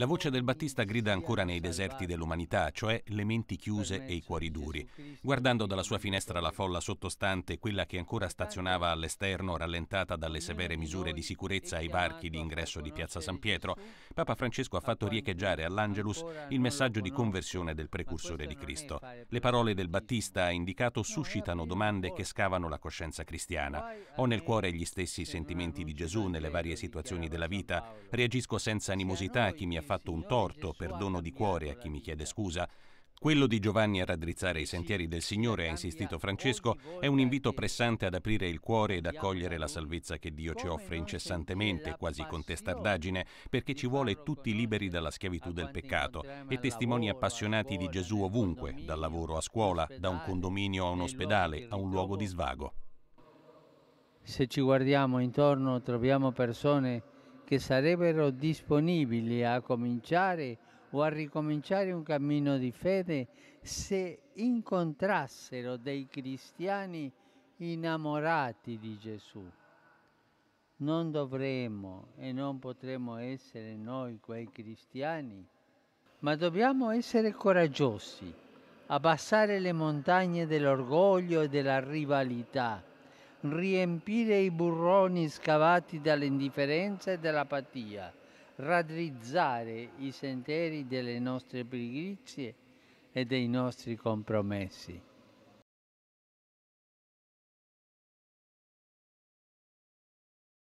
La voce del Battista grida ancora nei deserti dell'umanità, cioè le menti chiuse e i cuori duri. Guardando dalla sua finestra la folla sottostante, quella che ancora stazionava all'esterno, rallentata dalle severe misure di sicurezza ai varchi di ingresso di Piazza San Pietro, Papa Francesco ha fatto riecheggiare all'Angelus il messaggio di conversione del precursore di Cristo. Le parole del Battista ha indicato suscitano domande che scavano la coscienza cristiana. Ho nel cuore gli stessi sentimenti di Gesù nelle varie situazioni della vita, reagisco senza animosità a chi mi ha fatto un torto, perdono di cuore a chi mi chiede scusa. Quello di Giovanni a raddrizzare i sentieri del Signore, ha insistito Francesco, è un invito pressante ad aprire il cuore ed accogliere la salvezza che Dio ci offre incessantemente, quasi con testardaggine, perché ci vuole tutti liberi dalla schiavitù del peccato e testimoni appassionati di Gesù ovunque, dal lavoro a scuola, da un condominio a un ospedale, a un luogo di svago. Se ci guardiamo intorno troviamo persone che sarebbero disponibili a cominciare o a ricominciare un cammino di fede se incontrassero dei cristiani innamorati di Gesù. Non dovremmo e non potremmo essere noi quei cristiani, ma dobbiamo essere coraggiosi, abbassare le montagne dell'orgoglio e della rivalità riempire i burroni scavati dall'indifferenza e dall'apatia, raddrizzare i sentieri delle nostre pigrizie e dei nostri compromessi.